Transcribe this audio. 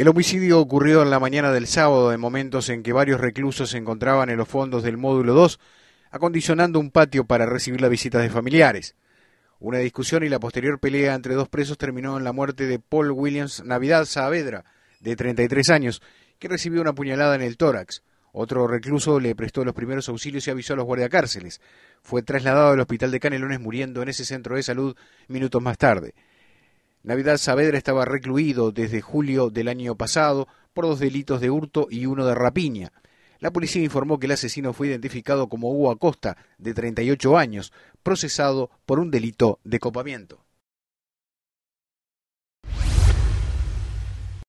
El homicidio ocurrió en la mañana del sábado, en momentos en que varios reclusos se encontraban en los fondos del módulo 2, acondicionando un patio para recibir la visita de familiares. Una discusión y la posterior pelea entre dos presos terminó en la muerte de Paul Williams Navidad Saavedra, de 33 años, que recibió una puñalada en el tórax. Otro recluso le prestó los primeros auxilios y avisó a los guardiacárceles. Fue trasladado al hospital de Canelones muriendo en ese centro de salud minutos más tarde. Navidad Saavedra estaba recluido desde julio del año pasado por dos delitos de hurto y uno de rapiña. La policía informó que el asesino fue identificado como Hugo Acosta, de 38 años, procesado por un delito de copamiento.